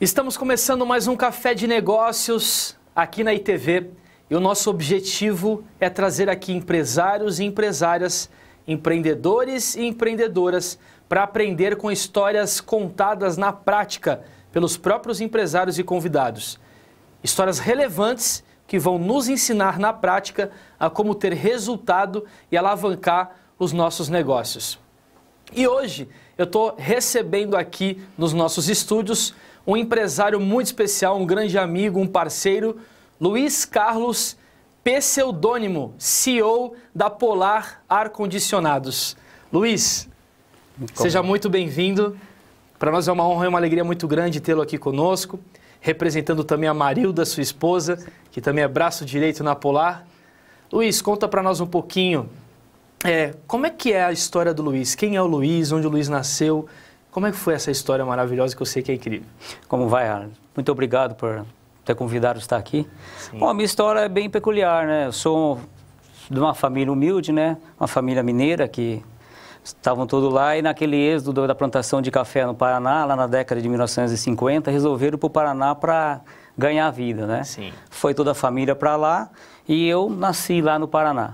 Estamos começando mais um café de negócios aqui na ITV e o nosso objetivo é trazer aqui empresários e empresárias, empreendedores e empreendedoras para aprender com histórias contadas na prática pelos próprios empresários e convidados. Histórias relevantes que vão nos ensinar na prática a como ter resultado e alavancar os nossos negócios. E hoje eu estou recebendo aqui nos nossos estúdios um empresário muito especial, um grande amigo, um parceiro, Luiz Carlos, pseudônimo CEO da Polar Ar Condicionados. Luiz, muito seja bom. muito bem-vindo. Para nós é uma honra e uma alegria muito grande tê-lo aqui conosco representando também a Marilda, sua esposa, que também é braço direito na Polar. Luiz, conta para nós um pouquinho, é, como é que é a história do Luiz? Quem é o Luiz? Onde o Luiz nasceu? Como é que foi essa história maravilhosa que eu sei que é incrível? Como vai, Alan? Muito obrigado por ter convidado estar aqui. Sim. Bom, a minha história é bem peculiar, né? Eu sou de uma família humilde, né? Uma família mineira que Estavam todos lá e naquele êxodo da plantação de café no Paraná, lá na década de 1950, resolveram ir para o Paraná para ganhar vida, né? Sim. Foi toda a família para lá e eu nasci lá no Paraná.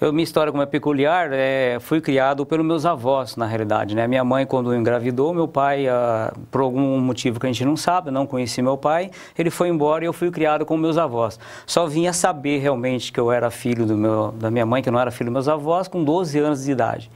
Eu, minha história como é peculiar, é, fui criado pelos meus avós, na realidade, né? Minha mãe, quando engravidou, meu pai, ah, por algum motivo que a gente não sabe, não conheci meu pai, ele foi embora e eu fui criado com meus avós. Só vinha saber realmente que eu era filho do meu, da minha mãe, que eu não era filho dos meus avós, com 12 anos de idade.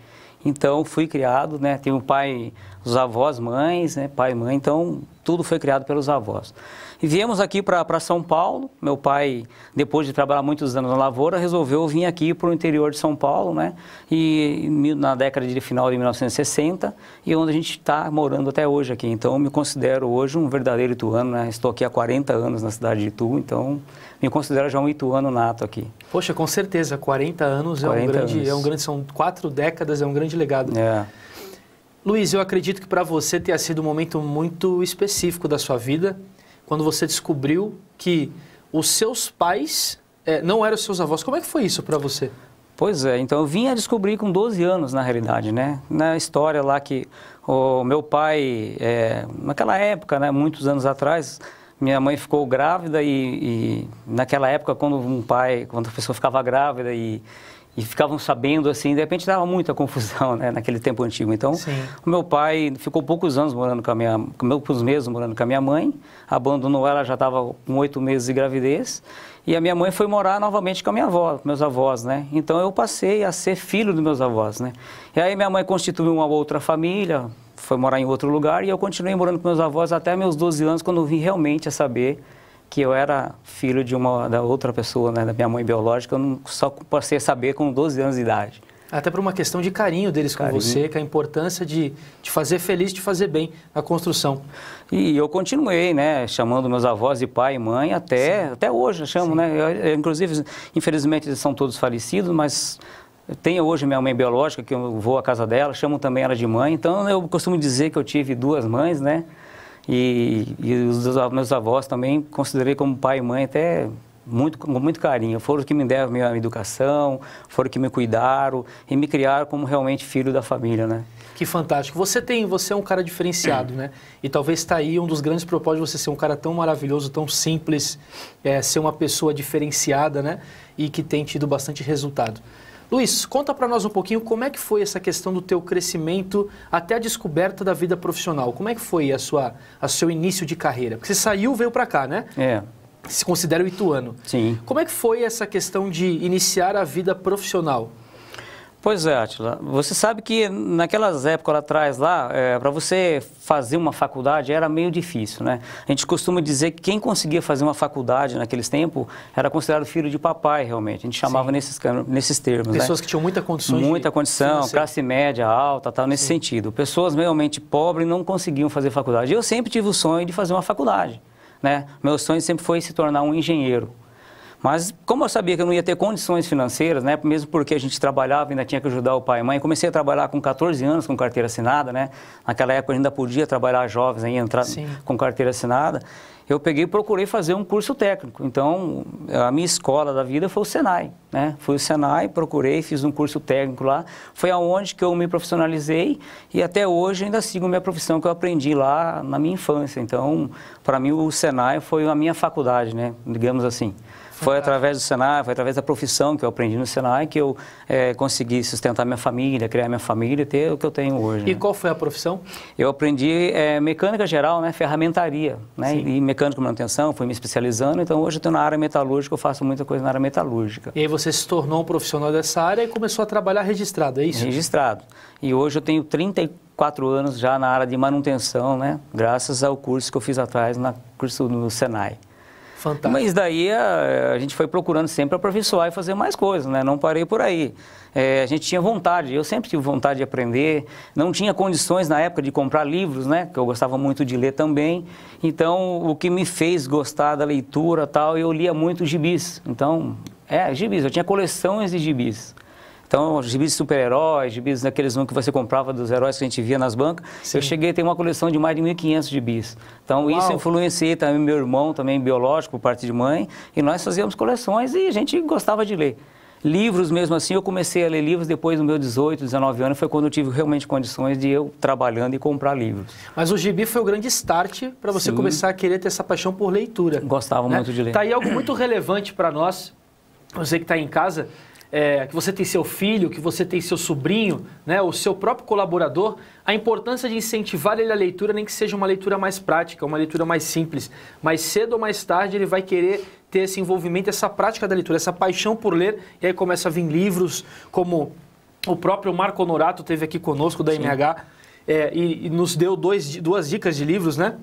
Então fui criado, né? Tenho pai, os avós, mães, né? Pai e mãe, então tudo foi criado pelos avós. E viemos aqui para São Paulo. Meu pai, depois de trabalhar muitos anos na lavoura, resolveu vir aqui para o interior de São Paulo, né? E na década de final de 1960, e é onde a gente está morando até hoje aqui. Então, eu me considero hoje um verdadeiro ituano, né? Estou aqui há 40 anos na cidade de Itu, então me considero já um ituano nato aqui. Poxa, com certeza, 40 anos, 40 é, um grande, anos. é um é grande, são quatro décadas, é um grande legado. É. Luiz, eu acredito que para você tenha sido um momento muito específico da sua vida, quando você descobriu que os seus pais é, não eram os seus avós. Como é que foi isso para você? Pois é, então eu vim a descobrir com 12 anos, na realidade, né? Na história lá que o meu pai, é, naquela época, né, muitos anos atrás, minha mãe ficou grávida e, e, naquela época, quando um pai, quando a pessoa ficava grávida e, e ficavam sabendo assim, de repente dava muita confusão, né, naquele tempo antigo. Então, Sim. o meu pai ficou poucos anos morando com a minha, poucos meses morando com a minha mãe, abandonou ela, já estava com oito meses de gravidez, e a minha mãe foi morar novamente com a minha avó, com meus avós, né? Então eu passei a ser filho dos meus avós, né? E aí minha mãe constituiu uma outra família, foi morar em outro lugar e eu continuei morando com meus avós até meus 12 anos, quando eu vim realmente a saber que eu era filho de uma da outra pessoa, né, da minha mãe biológica, eu não, só passei a saber com 12 anos de idade. Até por uma questão de carinho deles carinho. com você, com é a importância de te fazer feliz, de fazer bem na construção. E eu continuei, né, chamando meus avós de pai e mãe até, até hoje, eu chamo, Sim. né? Eu, eu, inclusive, infelizmente, eles são todos falecidos, mas tenho hoje minha mãe biológica, que eu vou à casa dela, chamo também ela de mãe. Então, eu costumo dizer que eu tive duas mães, né? E, e os meus avós também considerei como pai e mãe até muito, com muito carinho. Foram os que me deram a minha educação, foram que me cuidaram e me criaram como realmente filho da família, né? Que fantástico. Você tem, você é um cara diferenciado, né? E talvez está aí um dos grandes propósitos de você ser um cara tão maravilhoso, tão simples, é, ser uma pessoa diferenciada, né? E que tem tido bastante resultado. Luiz, conta para nós um pouquinho como é que foi essa questão do teu crescimento até a descoberta da vida profissional. Como é que foi a sua, a seu início de carreira? Porque você saiu, veio para cá, né? É. Se considera o ituano. Sim. Como é que foi essa questão de iniciar a vida profissional? Pois é, Atila. Você sabe que naquelas épocas lá atrás, lá, é, para você fazer uma faculdade era meio difícil, né? A gente costuma dizer que quem conseguia fazer uma faculdade naqueles tempos era considerado filho de papai, realmente. A gente chamava nesses, nesses termos. Né? Pessoas né? que tinham muita condição. Muita condição, classe média, alta, tal, nesse Sim. sentido. Pessoas realmente pobres não conseguiam fazer faculdade. Eu sempre tive o sonho de fazer uma faculdade, né? Meu sonho sempre foi se tornar um engenheiro. Mas como eu sabia que eu não ia ter condições financeiras, né, mesmo porque a gente trabalhava e ainda tinha que ajudar o pai e mãe, comecei a trabalhar com 14 anos com carteira assinada, né? Naquela época ainda podia trabalhar jovens aí entrar Sim. com carteira assinada. Eu peguei e procurei fazer um curso técnico. Então, a minha escola da vida foi o Senai, né? Fui o Senai, procurei, fiz um curso técnico lá. Foi aonde que eu me profissionalizei e até hoje ainda sigo minha profissão que eu aprendi lá na minha infância. Então, para mim o Senai foi a minha faculdade, né? Digamos assim. Foi através do Senai, foi através da profissão que eu aprendi no Senai que eu é, consegui sustentar minha família, criar minha família e ter o que eu tenho hoje. E né? qual foi a profissão? Eu aprendi é, mecânica geral, né, ferramentaria, né, Sim. e mecânica manutenção, fui me especializando, então hoje eu estou na área metalúrgica, eu faço muita coisa na área metalúrgica. E aí você se tornou um profissional dessa área e começou a trabalhar registrado, é isso? Registrado. E hoje eu tenho 34 anos já na área de manutenção, né, graças ao curso que eu fiz atrás, no curso no Senai. Fantástico. Mas daí a, a, gente foi procurando sempre aperfeiçoar e fazer mais coisas, né? Não parei por aí. É, a gente tinha vontade, eu sempre tive vontade de aprender, não tinha condições na época de comprar livros, né? Que eu gostava muito de ler também. Então, o que me fez gostar da leitura tal, eu lia muito gibis. Então, é, gibis, eu tinha coleções de gibis. Então, gibis de super-heróis, gibis daqueles que você comprava dos heróis que a gente via nas bancas. Sim. Eu cheguei a ter uma coleção de mais de 1.500 gibis. Então, Uau. isso influenciei também meu irmão, também biológico, por parte de mãe. E nós fazíamos coleções e a gente gostava de ler. Livros mesmo assim, eu comecei a ler livros depois dos meus 18, 19 anos, foi quando eu tive realmente condições de eu trabalhando e comprar livros. Mas o gibi foi o grande start para você Sim. começar a querer ter essa paixão por leitura. Gostava né? muito de ler. Tá aí algo muito relevante para nós, você que está em casa, é, que você tem seu filho, que você tem seu sobrinho, né, o seu próprio colaborador, a importância de incentivar ele a leitura, nem que seja uma leitura mais prática, uma leitura mais simples. Mais cedo ou mais tarde ele vai querer ter esse envolvimento, essa prática da leitura, essa paixão por ler, e aí começa a vir livros como o próprio Marco Honorato teve aqui conosco da Sim. MH é, e, e, nos deu dois, duas dicas de livros, né?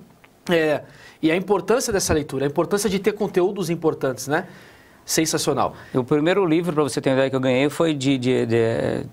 É, e a importância dessa leitura, a importância de ter conteúdos importantes, né? sensacional. O primeiro livro, para você ter uma ideia, que eu ganhei foi de, de, de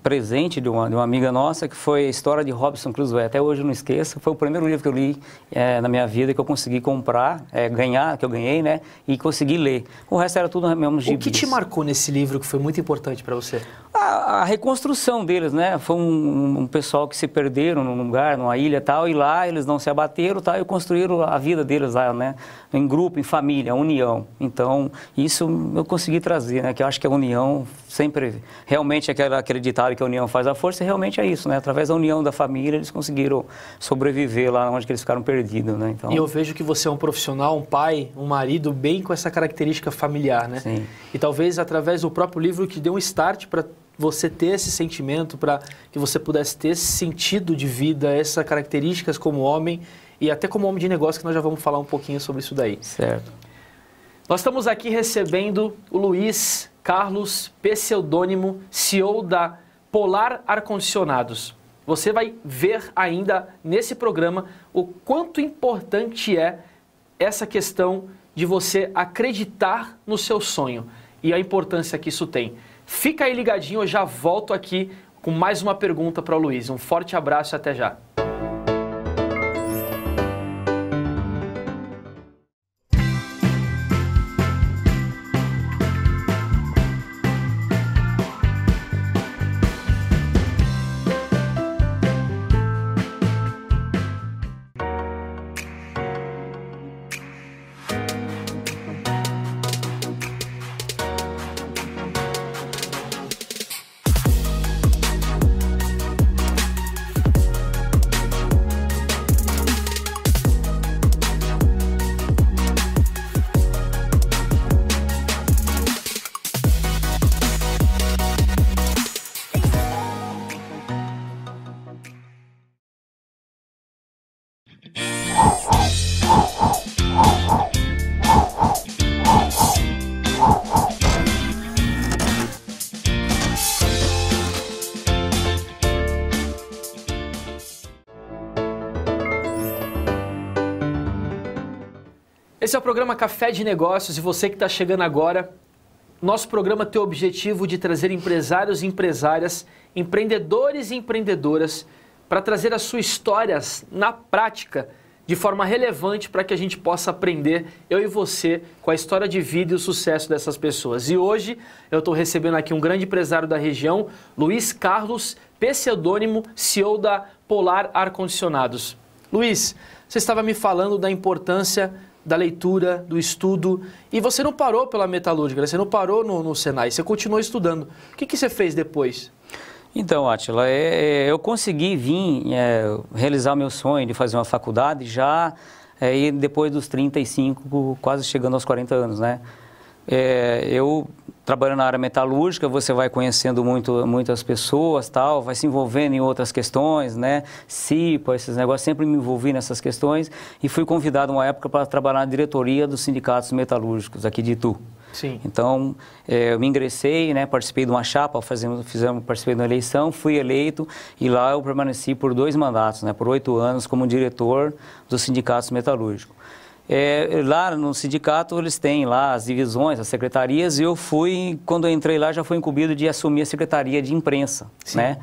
presente de uma, de uma, amiga nossa, que foi a história de Robson Crusoe. Até hoje eu não esqueço. Foi o primeiro livro que eu li é, na minha vida que eu consegui comprar, é, ganhar, que eu ganhei, né? E consegui ler. O resto era tudo mesmo gibis. O que te marcou nesse livro que foi muito importante para você? a, a, reconstrução deles, né? Foi um, um, pessoal que se perderam num lugar, numa ilha tal, e lá eles não se abateram tal, tá? e construíram a vida deles lá, né? Em grupo, em família, união. Então, isso eu consegui trazer, né? Que eu acho que a união sempre, realmente aquele, aquele ditado que a união faz a força, é realmente é isso, né? Através da união da família, eles conseguiram sobreviver lá onde eles ficaram perdidos, né? Então... E eu vejo que você é um profissional, um pai, um marido bem com essa característica familiar, né? Sim. E talvez através do próprio livro que deu um start para você ter esse sentimento, para que você pudesse ter esse sentido de vida, essas características como homem e até como homem de negócio, que nós já vamos falar um pouquinho sobre isso daí. Certo. Nós estamos aqui recebendo o Luiz Carlos Pseudônimo, CEO da Polar Ar Condicionados. Você vai ver ainda nesse programa o quanto importante é essa questão de você acreditar no seu sonho e a importância que isso tem. Fica aí ligadinho, eu já volto aqui com mais uma pergunta para o Luiz. Um forte abraço e até já. Esse é o programa Café de Negócios e você que está chegando agora, nosso programa tem o objetivo de trazer empresários e empresárias, empreendedores e empreendedoras para trazer as suas histórias na prática de forma relevante para que a gente possa aprender, eu e você, com a história de vida e o sucesso dessas pessoas. E hoje eu estou recebendo aqui um grande empresário da região, Luiz Carlos, pseudônimo CEO da Polar Ar Condicionados. Luiz, você estava me falando da importância da leitura, do estudo. E você não parou pela metalúrgica, né? você não parou no, no Senai, você continuou estudando. O que, que você fez depois? Então, Atila, é, é, eu consegui vir é, realizar meu sonho de fazer uma faculdade já é, depois dos 35, quase chegando aos 40 anos, né? É, eu trabalhando na área metalúrgica, você vai conhecendo muito, muitas pessoas, tal, vai se envolvendo em outras questões, né? CIPA, esses negócios, sempre me envolvi nessas questões e fui convidado uma época para trabalhar na diretoria dos sindicatos metalúrgicos aqui de Itu. Sim. Então, é, eu me ingressei, né, participei de uma chapa, fazemos, fizemos, participei de uma eleição, fui eleito e lá eu permaneci por dois mandatos, né, por oito anos como diretor dos sindicatos metalúrgicos. É, lá no sindicato eles têm lá as divisões, as secretarias, e eu fui, quando eu entrei lá, já fui incumbido de assumir a secretaria de imprensa, Sim. né?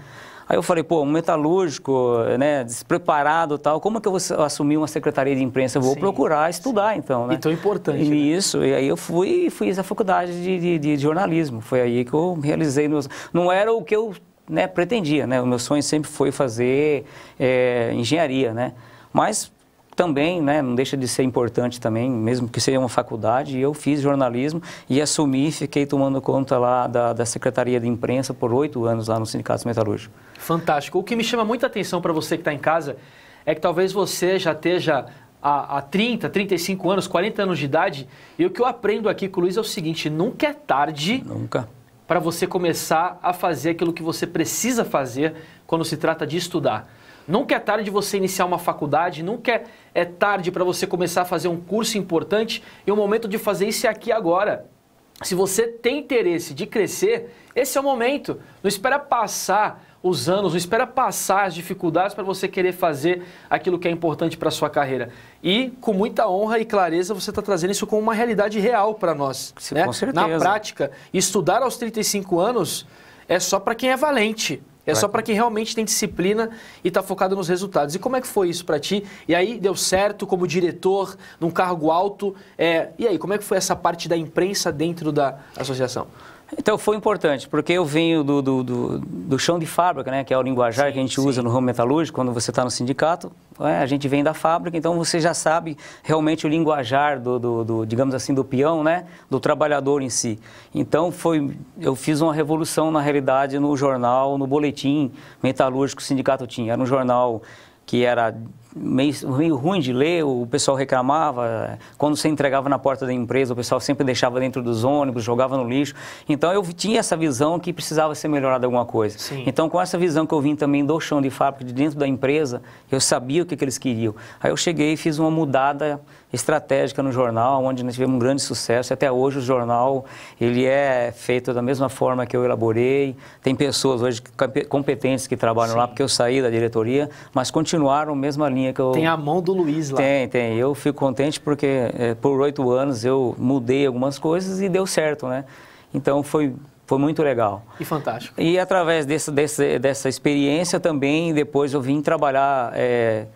Aí eu falei, pô, um metalúrgico, né, despreparado tal, como é que eu vou assumir uma secretaria de imprensa? Eu vou sim, procurar estudar, sim. então, né? Então é importante, e né? Isso, e aí eu fui e fiz a faculdade de, de, de, jornalismo, foi aí que eu realizei meus... Não era o que eu né, pretendia, né? O meu sonho sempre foi fazer é, engenharia, né? Mas também, né, não deixa de ser importante também, mesmo que seja uma faculdade, eu fiz jornalismo e assumi, fiquei tomando conta lá da, da Secretaria de Imprensa por oito anos lá no Sindicato Metalúrgico. Fantástico. O que me chama muita atenção para você que está em casa é que talvez você já esteja há, há 30, 35 anos, 40 anos de idade, e o que eu aprendo aqui com o Luiz é o seguinte, nunca é tarde... Nunca para você começar a fazer aquilo que você precisa fazer quando se trata de estudar. Nunca é tarde de você iniciar uma faculdade, nunca é, é tarde para você começar a fazer um curso importante e o momento de fazer isso é aqui agora. Se você tem interesse de crescer, esse é o momento. Não espera passar os anos, não espera passar as dificuldades para você querer fazer aquilo que é importante para a sua carreira. E com muita honra e clareza você está trazendo isso como uma realidade real para nós. Sim, né? Com certeza. Na prática, estudar aos 35 anos é só para quem é valente. É só para quem realmente tem disciplina e está focado nos resultados. E como é que foi isso para ti? E aí deu certo como diretor, num cargo alto. É... E aí, como é que foi essa parte da imprensa dentro da associação? Então foi importante, porque eu venho do, do, do, do chão de fábrica, né, que é o linguajar sim, que a gente sim. usa no ramo metalúrgico, quando você está no sindicato, é, a gente vem da fábrica, então você já sabe realmente o linguajar do, do, do, digamos assim, do peão, né, do trabalhador em si. Então foi, eu fiz uma revolução na realidade no jornal, no boletim metalúrgico que o sindicato tinha. Era um jornal que era meio, meio ruim de ler, o pessoal reclamava. Quando você entregava na porta da empresa, o pessoal sempre deixava dentro dos ônibus, jogava no lixo. Então eu tinha essa visão que precisava ser melhorada alguma coisa. Sim. Então com essa visão que eu vim também do chão de fábrica, de dentro da empresa, eu sabia o que, que eles queriam. Aí eu cheguei e fiz uma mudada estratégica no jornal, onde nós tivemos um grande sucesso. Até hoje o jornal ele é feito da mesma forma que eu elaborei. Tem pessoas hoje competentes que trabalham Sim. lá, porque eu saí da diretoria, mas continuaram a mesma linha que eu... Tem a mão do Luiz lá. Tem, tem. Eu fico contente porque é, por oito anos eu mudei algumas coisas e deu certo, né? Então foi, foi muito legal. E fantástico. E através desse, desse dessa experiência também, depois eu vim trabalhar... É,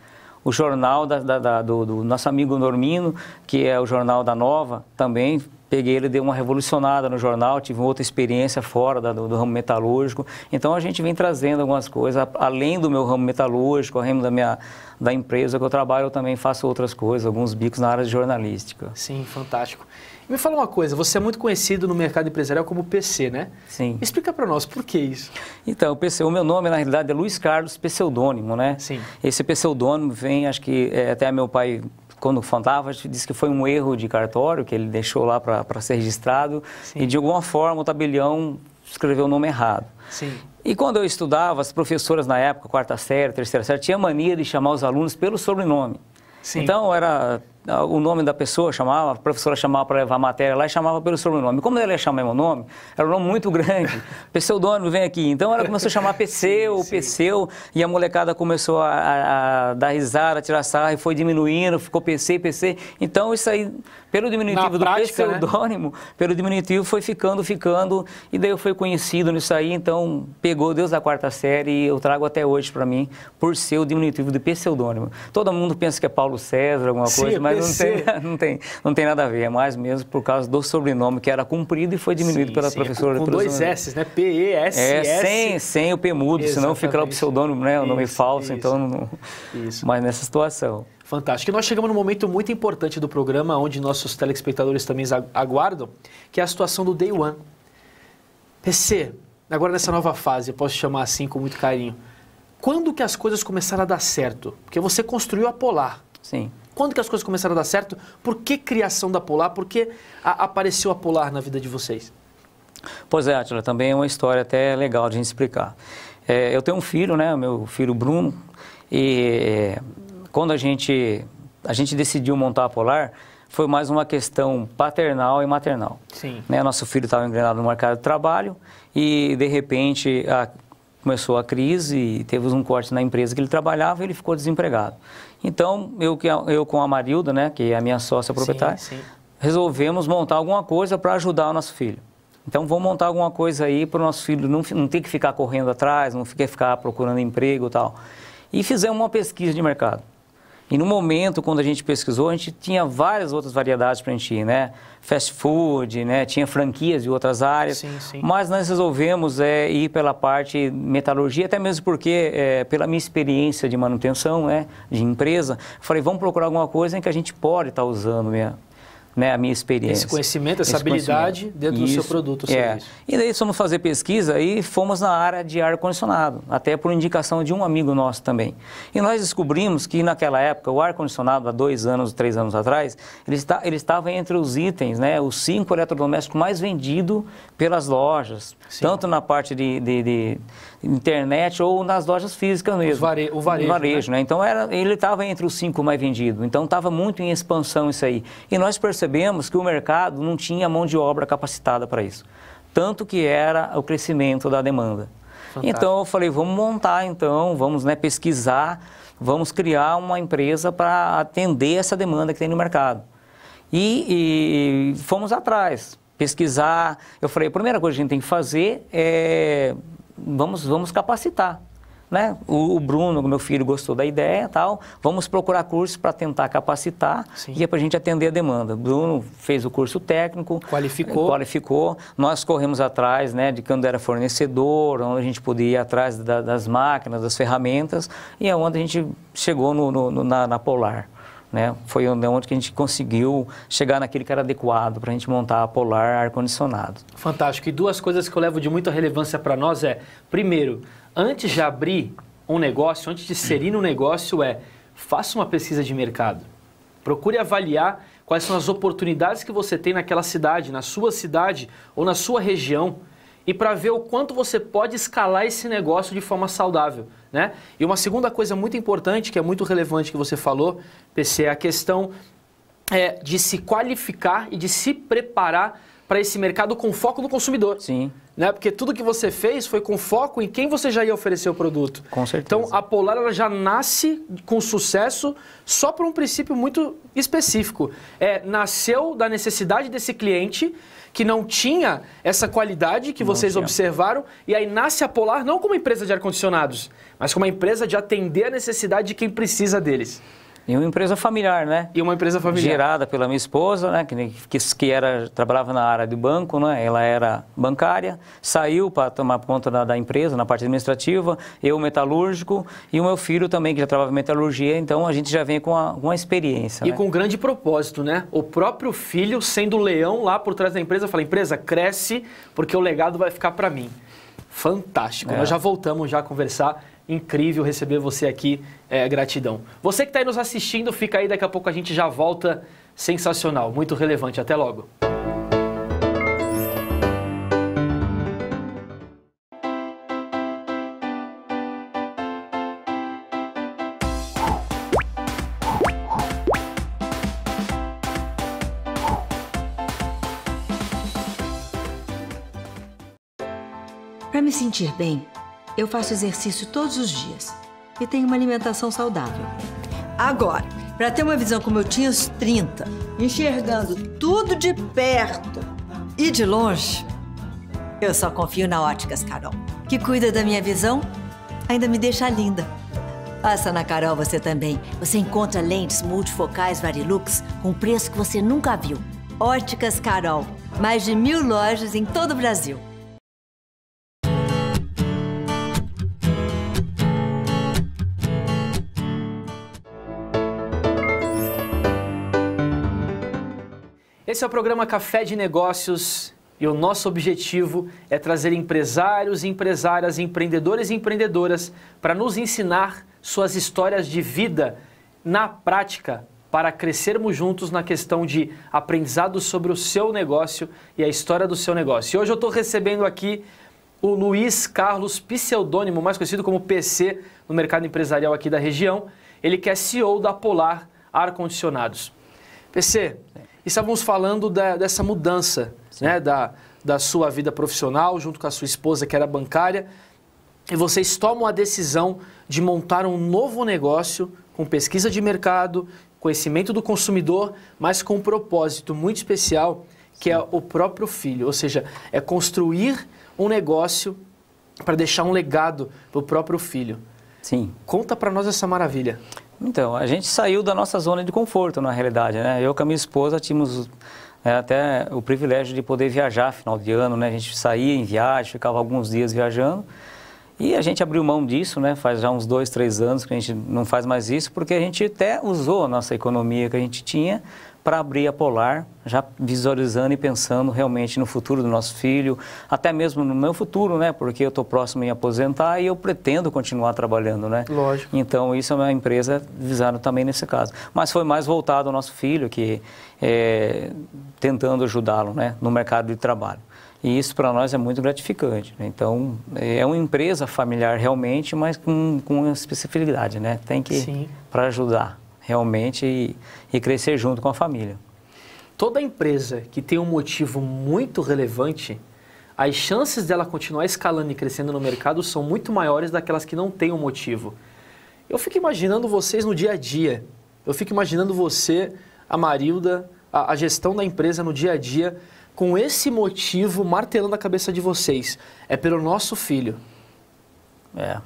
o jornal da, da, da, do, do, nosso amigo Normino, que é o jornal da Nova, também peguei ele, dei uma revolucionada no jornal, tive outra experiência fora da, do, do, ramo metalúrgico. Então a gente vem trazendo algumas coisas, além do meu ramo metalúrgico, o ramo da minha da empresa que eu trabalho, eu também faço outras coisas, alguns bicos na área jornalística. Sim, fantástico. Me fala uma coisa, você é muito conhecido no mercado empresarial como PC, né? Sim. Explica para nós, por que isso? Então, o PC, o meu nome na realidade é Luiz Carlos Pseudônimo, né? Sim. Esse pseudônimo vem, acho que é, até meu pai quando faltava, disse que foi um erro de cartório que ele deixou lá para ser registrado Sim. e de alguma forma o tabelião escreveu o nome errado. Sim. E quando eu estudava, as professoras na época, quarta série, terceira série, tinha mania de chamar os alunos pelo sobrenome. Sim. Então era o nome da pessoa, chamava, a professora chamava para levar a matéria lá e chamava pelo sobrenome. Como ela ia chamar meu nome, era um nome muito grande. Pseudônimo, vem aqui. Então ela começou a chamar Pseu, PC Pseu, e a molecada começou a, a, a, dar risada, a tirar sarra, e foi diminuindo, ficou PC, PC. Então isso aí, pelo diminutivo do né? pseudônimo, né? pelo diminutivo foi ficando, ficando, e daí eu fui conhecido nisso aí, então pegou Deus da quarta série e eu trago até hoje para mim, por ser o diminutivo do pseudônimo. Todo mundo pensa que é Paulo César, alguma sim, coisa, mas mas não tem, não, tem, não tem nada a ver, é mais mesmo por causa do sobrenome que era cumprido e foi diminuído sim, pela sim, professora. É com, com dois S, né? P-E-S-S. É, sem, sem o P mudo, senão fica lá o pseudônimo, né? O nome falso, isso, então não... Isso. Mas nessa situação. Fantástico. E nós chegamos num momento muito importante do programa, onde nossos telespectadores também aguardam, que é a situação do Day One. PC, agora nessa nova fase, eu posso chamar assim com muito carinho. Quando que as coisas começaram a dar certo? Porque você construiu a Polar. Sim. Quando que as coisas começaram a dar certo? Por que criação da Polar? Por que a, apareceu a Polar na vida de vocês? Pois é, Atila, também é uma história até legal de a gente explicar. É, eu tenho um filho, né, meu filho Bruno, e é, quando a gente, a gente decidiu montar a Polar, foi mais uma questão paternal e maternal. Sim. Né, nosso filho estava engrenado no mercado de trabalho e, de repente, a, começou a crise, e teve um corte na empresa que ele trabalhava e ele ficou desempregado. Então, eu, eu com a Marilda, né, que é a minha sócia proprietária, sim, sim. resolvemos montar alguma coisa para ajudar o nosso filho. Então, vamos montar alguma coisa aí para o nosso filho não, não ter que ficar correndo atrás, não ter que ficar procurando emprego e tal. E fizemos uma pesquisa de mercado. E no momento, quando a gente pesquisou, a gente tinha várias outras variedades para ir, né? Fast food, né? Tinha franquias de outras áreas. Sim, sim. Mas nós resolvemos é, ir pela parte metalurgia, até mesmo porque, é, pela minha experiência de manutenção, né? De empresa, falei, vamos procurar alguma coisa em que a gente pode estar tá usando minha né, a minha experiência. Esse conhecimento, essa Esse habilidade conhecimento. dentro isso, do seu produto. Seu é. E daí fomos fazer pesquisa e fomos na área de ar-condicionado, até por indicação de um amigo nosso também. E nós descobrimos que naquela época o ar-condicionado, há dois anos, três anos atrás, ele, está, ele estava entre os itens, né, os cinco eletrodomésticos mais vendidos pelas lojas, Sim. tanto na parte de, de, de, internet ou nas lojas físicas mesmo. Vare, o varejo. O né? varejo né? Né? Então era, ele estava entre os cinco mais vendidos, então estava muito em expansão isso aí. E nós percebemos percebemos que o mercado não tinha mão de obra capacitada para isso, tanto que era o crescimento da demanda. Fantástico. Então eu falei, vamos montar então, vamos né, pesquisar, vamos criar uma empresa para atender essa demanda que tem no mercado. E, e fomos atrás, pesquisar. Eu falei, a primeira coisa que a gente tem que fazer é vamos, vamos capacitar né? O, o Bruno, meu filho, gostou da ideia tal. Vamos procurar cursos para tentar capacitar Sim. e é para a gente atender a demanda. Bruno fez o curso técnico, qualificou, qualificou. Nós corremos atrás, né? De quando era fornecedor, onde a gente podia ir atrás da, das máquinas, das ferramentas e é onde a gente chegou no, no, na, na Polar né? Foi onde que a gente conseguiu chegar naquele que era adequado para a gente montar a Polar ar-condicionado. Fantástico. E duas coisas que eu levo de muita relevância para nós é, primeiro, antes de abrir um negócio, antes de inserir no negócio é, faça uma pesquisa de mercado. Procure avaliar quais são as oportunidades que você tem naquela cidade, na sua cidade ou na sua região e para ver o quanto você pode escalar esse negócio de forma saudável. Né? E uma segunda coisa muito importante, que é muito relevante que você falou, PC, é a questão é, de se qualificar e de se preparar para esse mercado com foco no consumidor. Sim. Né? Porque tudo que você fez foi com foco em quem você já ia oferecer o produto. Com certeza. Então, a Polar ela já nasce com sucesso só por um princípio muito específico. É, nasceu da necessidade desse cliente que não tinha essa qualidade que não vocês tinha. observaram, e aí nasce a Polar não como empresa de ar-condicionados, mas como uma empresa de atender a necessidade de quem precisa deles. E uma empresa familiar, né? E uma empresa familiar. Gerada pela minha esposa, né? Que, que, era, trabalhava na área do banco, né? Ela era bancária, saiu para tomar conta da, da, empresa, na parte administrativa, eu metalúrgico e o meu filho também, que já trabalhava em metalurgia, então a gente já vem com uma experiência. E né? com um grande propósito, né? O próprio filho sendo leão lá por trás da empresa, fala, empresa, cresce, porque o legado vai ficar para mim fantástico. É. Nós já voltamos já a conversar. Incrível receber você aqui. É, gratidão. Você que está aí nos assistindo, fica aí. Daqui a pouco a gente já volta. Sensacional, muito relevante. Até logo. sentir bem, eu faço exercício todos os dias e tenho uma alimentação saudável. Agora, para ter uma visão como eu tinha aos 30, enxergando tudo de perto e de longe, eu só confio na Óticas Carol, que cuida da minha visão, ainda me deixa linda. Passa na Carol você também. Você encontra lentes multifocais Varilux com preço que você nunca viu. Óticas Carol. Mais de mil lojas em todo o Brasil. Esse é o programa Café de Negócios e o nosso objetivo é trazer empresários, empresárias, empreendedores e empreendedoras para nos ensinar suas histórias de vida na prática para crescermos juntos na questão de aprendizado sobre o seu negócio e a história do seu negócio. E hoje eu estou recebendo aqui o Luiz Carlos, pseudônimo, mais conhecido como PC no mercado empresarial aqui da região. Ele que é CEO da Polar Ar Condicionados. PC, estávamos falando da, dessa mudança né, da, da sua vida profissional, junto com a sua esposa, que era bancária, e vocês tomam a decisão de montar um novo negócio com pesquisa de mercado, conhecimento do consumidor, mas com um propósito muito especial, que é o próprio filho, ou seja, é construir um negócio para deixar um legado para o próprio filho. Sim. Conta para nós essa maravilha. Então, a gente saiu da nossa zona de conforto, na realidade, né? Eu com a minha esposa tínhamos é, até o privilégio de poder viajar final de ano, né? A gente saía em viagem, ficava alguns dias viajando. E a gente abriu mão disso, né? Faz já uns dois, três anos que a gente não faz mais isso, porque a gente até usou a nossa economia que a gente tinha para abrir a Polar, já visualizando e pensando realmente no futuro do nosso filho, até mesmo no meu futuro, né? Porque eu estou próximo em aposentar e eu pretendo continuar trabalhando, né? Lógico. Então, isso é uma empresa visando também nesse caso. Mas foi mais voltado ao nosso filho, que é, tentando ajudá-lo, né? No mercado de trabalho. E isso para nós é muito gratificante. Né? Então, é uma empresa familiar realmente, mas com, com especificidade, né? Tem que, para ajudar realmente e, e crescer junto com a família. Toda empresa que tem um motivo muito relevante, as chances dela continuar escalando e crescendo no mercado são muito maiores daquelas que não têm um motivo. Eu fico imaginando vocês no dia a dia. Eu fico imaginando você, a Marilda, a, a gestão da empresa no dia a dia, com esse motivo martelando a cabeça de vocês. É pelo nosso filho. É.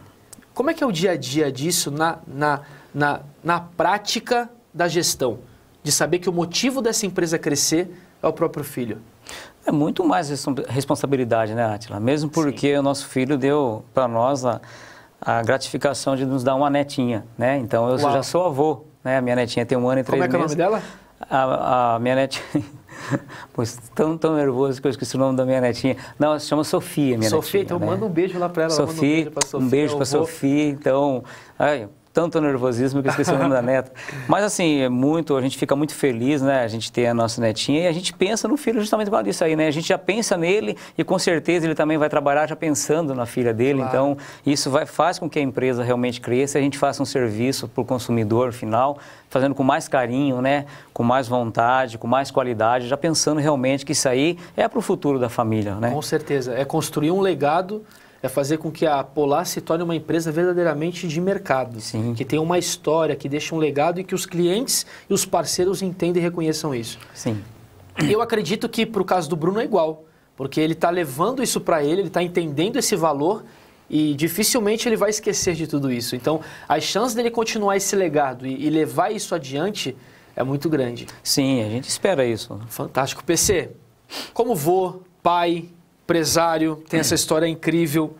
Como é que é o dia a dia disso na, na, na, na prática da gestão, de saber que o motivo dessa empresa crescer é o próprio filho. É muito mais responsabilidade, né, Atila? Mesmo porque Sim. o nosso filho deu para nós a, a, gratificação de nos dar uma netinha, né? Então eu Uau. já sou avô, né? A minha netinha tem um ano e três meses. Como é que é o nome dela? A, a minha netinha... Pois tão, tão nervoso que eu esqueci o nome da minha netinha. Não, ela se chama Sofia, minha Sofia, netinha. Sofia, então né? manda um beijo lá para ela. Sofia, um beijo para Sofia. Um beijo para Sofia. Então, ai, tanto nervosismo que esqueci o nome da neta. Mas assim, é muito, a gente fica muito feliz, né? A gente tem a nossa netinha e a gente pensa no filho justamente por isso aí, né? A gente já pensa nele e com certeza ele também vai trabalhar já pensando na filha dele. Claro. Então, isso vai, faz com que a empresa realmente cresça e a gente faça um serviço para o consumidor final, fazendo com mais carinho, né? Com mais vontade, com mais qualidade, já pensando realmente que isso aí é para o futuro da família, né? Com certeza. É construir um legado é fazer com que a Polar se torne uma empresa verdadeiramente de mercado, Sim. que tenha uma história, que deixe um legado e que os clientes e os parceiros entendam e reconheçam isso. Sim. Eu acredito que para o caso do Bruno é igual, porque ele está levando isso para ele, ele está entendendo esse valor e dificilmente ele vai esquecer de tudo isso. Então, as chances dele continuar esse legado e, e levar isso adiante é muito grande. Sim, a gente espera isso. Fantástico. PC, como vou, pai, empresário, tem essa história incrível.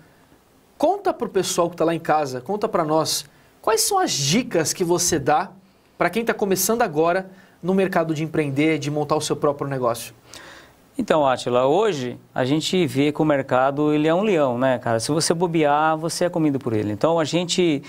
Conta para o pessoal que está lá em casa, conta para nós, quais são as dicas que você dá para quem está começando agora no mercado de empreender, de montar o seu próprio negócio? Então, Atila, hoje a gente vê que o mercado ele é um leão, né, cara? Se você bobear, você é comido por ele. Então, a gente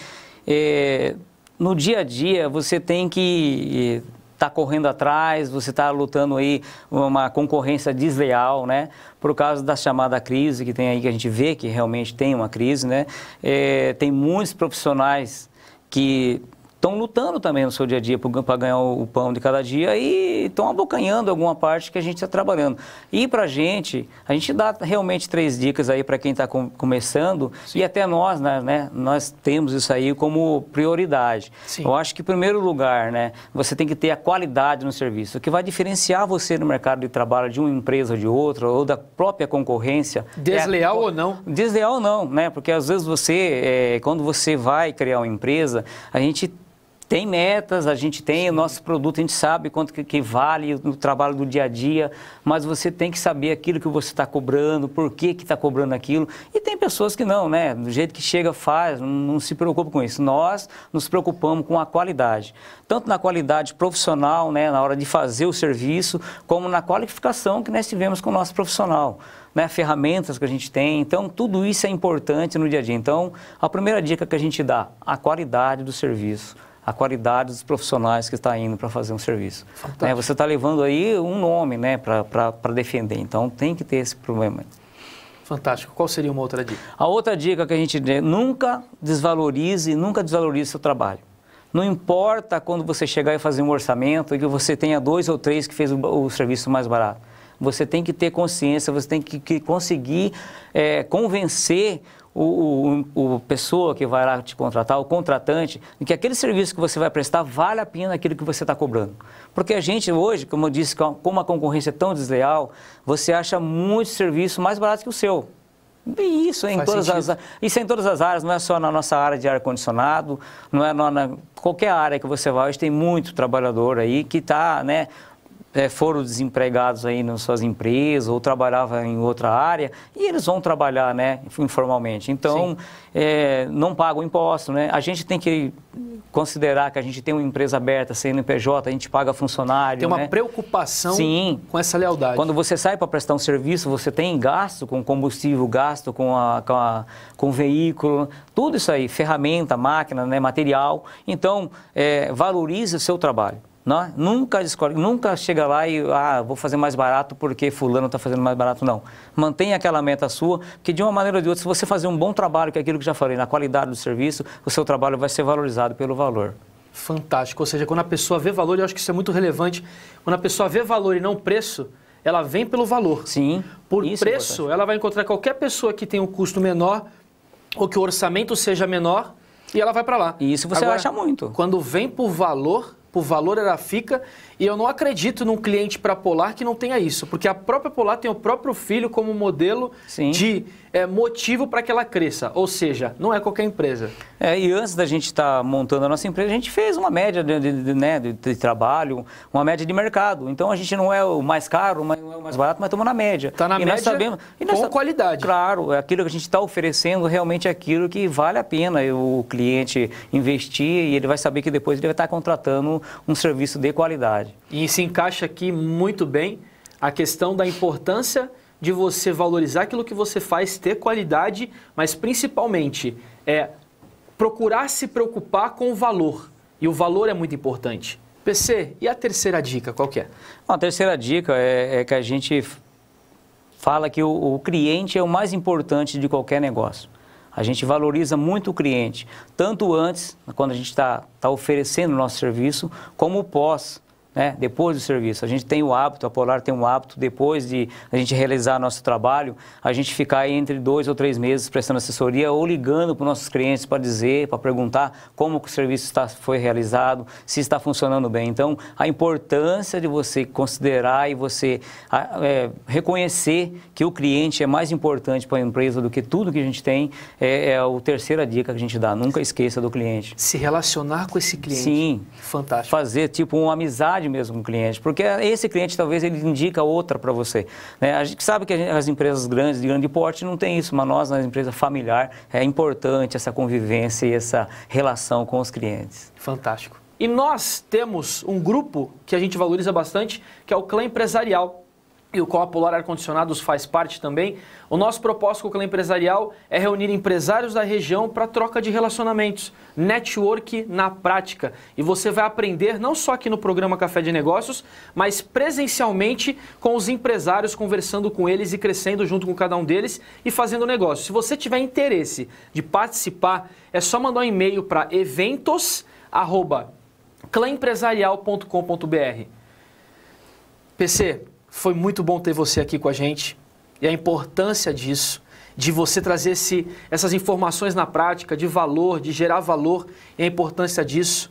é, no dia a dia você tem que é, está correndo atrás, você está lutando aí uma concorrência desleal, né? Por causa da chamada crise que tem aí, que a gente vê que realmente tem uma crise, né? É, tem muitos profissionais que estão lutando também no seu dia a dia para ganhar o, pão de cada dia e estão abocanhando alguma parte que a gente está trabalhando. E para a gente, a gente dá realmente três dicas aí para quem está com, começando Sim. e até nós, né, né, nós temos isso aí como prioridade. Sim. Eu acho que, em primeiro lugar, né, você tem que ter a qualidade no serviço, o que vai diferenciar você no mercado de trabalho de uma empresa ou de outra, ou da própria concorrência. É Desleal é, ou não? Desleal ou não, né? Porque às vezes você, é, quando você vai criar uma empresa, a gente tem metas, a gente tem Sim. o nosso produto, a gente sabe quanto que, que, vale no trabalho do dia a dia, mas você tem que saber aquilo que você está cobrando, por que está cobrando aquilo. E tem pessoas que não, né? Do jeito que chega, faz, não se preocupa com isso. Nós nos preocupamos com a qualidade, tanto na qualidade profissional, né, na hora de fazer o serviço, como na qualificação que nós tivemos com o nosso profissional. Né, ferramentas que a gente tem. Então, tudo isso é importante no dia a dia. Então, a primeira dica que a gente dá, a qualidade do serviço a qualidade dos profissionais que está indo para fazer um serviço. Né? Você está levando aí um nome né, para defender, então tem que ter esse problema. Fantástico. Qual seria uma outra dica? A outra dica que a gente dê, nunca desvalorize, nunca desvalorize seu trabalho. Não importa quando você chegar e fazer um orçamento e que você tenha dois ou três que fez o, o serviço mais barato. Você tem que ter consciência, você tem que, que conseguir é, convencer o, o, o, pessoa que vai lá te contratar, o contratante, que aquele serviço que você vai prestar vale a pena aquilo que você está cobrando. Porque a gente hoje, como eu disse, como a concorrência é tão desleal, você acha muito serviço mais barato que o seu. E isso, é em todas as, isso é em todas as áreas, não é só na nossa área de ar-condicionado, não é na, na, qualquer área que você vai, hoje tem muito trabalhador aí que está, né? é, foram desempregados aí nas suas empresas ou trabalhavam em outra área e eles vão trabalhar, né, informalmente. Então, é, não pagam imposto, né? A gente tem que considerar que a gente tem uma empresa aberta, CNPJ, a gente paga funcionário. Tem uma né? preocupação Sim. com essa lealdade. Quando você sai para prestar um serviço, você tem gasto com combustível, gasto com, a, com, a, com veículo, tudo isso aí, ferramenta, máquina, né, material. Então, é, valorize o seu trabalho. Não, nunca escolhe, nunca chega lá e ah, vou fazer mais barato porque fulano está fazendo mais barato, não. Mantenha aquela meta sua, porque de uma maneira ou de outra, se você fazer um bom trabalho, que é aquilo que já falei, na qualidade do serviço, o seu trabalho vai ser valorizado pelo valor. Fantástico. Ou seja, quando a pessoa vê valor, eu acho que isso é muito relevante. Quando a pessoa vê valor e não preço, ela vem pelo valor. Sim. Por é preço, é ela vai encontrar qualquer pessoa que tenha um custo menor ou que o orçamento seja menor e ela vai para lá. E isso você Agora, acha muito. Quando vem por valor, por valor era fica. E eu não acredito num cliente para Polar que não tenha isso, porque a própria Polar tem o próprio filho como modelo Sim. de é, motivo para que ela cresça, ou seja, não é qualquer empresa. É, e antes da gente estar tá montando a nossa empresa, a gente fez uma média de, de, de, né, de, trabalho, uma média de mercado. Então a gente não é o mais caro, mas não é o mais barato, mas estamos na média. Está na e média nós sabemos, e nós com sabemos, qualidade. Claro, é aquilo que a gente está oferecendo realmente é aquilo que vale a pena o cliente investir e ele vai saber que depois ele vai estar contratando um serviço de qualidade. E se encaixa aqui muito bem a questão da importância de você valorizar aquilo que você faz, ter qualidade, mas principalmente é procurar se preocupar com o valor. E o valor é muito importante. PC, e a terceira dica, qual que é? Bom, a terceira dica é, é, que a gente fala que o, o cliente é o mais importante de qualquer negócio. A gente valoriza muito o cliente, tanto antes, quando a gente está tá oferecendo o nosso serviço, como pós né, depois do serviço. A gente tem o hábito, a Polar tem o hábito, depois de a gente realizar nosso trabalho, a gente ficar aí entre dois ou três meses prestando assessoria ou ligando para os nossos clientes para dizer, para perguntar como o serviço está, foi realizado, se está funcionando bem. Então, a importância de você considerar e você é, reconhecer que o cliente é mais importante para a empresa do que tudo que a gente tem é, é a terceira dica que a gente dá. Nunca esqueça do cliente. Se relacionar com esse cliente. Sim. Fantástico. Fazer tipo uma amizade mesmo cliente, porque esse cliente talvez ele indica outra para você. Né? A gente sabe que as empresas grandes, de grande porte, não tem isso, mas nós, na empresa familiar, é importante essa convivência e essa relação com os clientes. Fantástico. E nós temos um grupo que a gente valoriza bastante, que é o clã empresarial e o COA Polar Ar Condicionados faz parte também. O nosso propósito com o clã empresarial é reunir empresários da região para troca de relacionamentos, network na prática. E você vai aprender não só aqui no programa Café de Negócios, mas presencialmente com os empresários, conversando com eles e crescendo junto com cada um deles e fazendo negócio. Se você tiver interesse de participar, é só mandar um e-mail para eventos@clãempresarial.com.br. PC, foi muito bom ter você aqui com a gente e a importância disso, de você trazer esse, essas informações na prática, de valor, de gerar valor e a importância disso.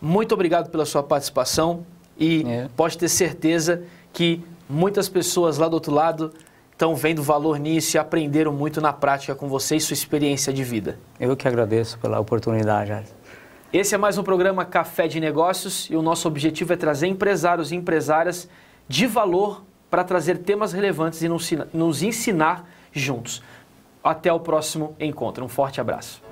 Muito obrigado pela sua participação e é. pode ter certeza que muitas pessoas lá do outro lado estão vendo valor nisso e aprenderam muito na prática com você e sua experiência de vida. Eu que agradeço pela oportunidade. Esse é mais um programa Café de Negócios e o nosso objetivo é trazer empresários e empresárias de valor para trazer temas relevantes e nos ensinar juntos. Até o próximo encontro. Um forte abraço.